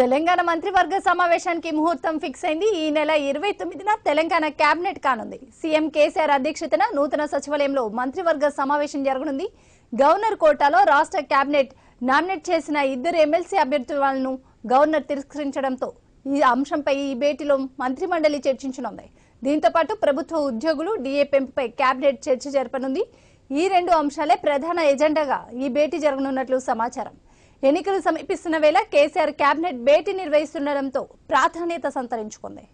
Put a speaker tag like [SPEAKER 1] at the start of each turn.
[SPEAKER 1] తెలంగాణ మంత్రివర్గ సమావేశానికి ముహూర్తం ఫిక్స్ అయింది ఈ నెల ఇరవై తొమ్మిదిన తెలంగాణ కేబినెట్ కానుంది సీఎం కేసీఆర్ అధ్యక్షతన నూతన సచివాలయంలో మంత్రివర్గ సమావేశం జరగనుంది గవర్నర్ కోటాలో రాష్ట్ర కేబినెట్ నామినేట్ చేసిన ఇద్దరు ఎమ్మెల్సీ అభ్యర్థులను గవర్నర్ తిరస్కరించడంతో ఈ అంశంపై ఈ భేటీలో మంత్రి మండలి చర్చించనుంది దీంతో పాటు ప్రభుత్వ ఉద్యోగులు డిఏ కేబినెట్ చర్చ జరపనుంది ఈ రెండు అంశాలే ప్రధాన ఎజెండాగా ఈ భేటీ జరగనున్నట్లు సమాచారం ఎన్నికలు సమీపిస్తున్న వేళ కేసీఆర్ కేబినెట్ భేటీ నిర్వహిస్తుండటంతో ప్రాధాన్యత సంతరించుకుంది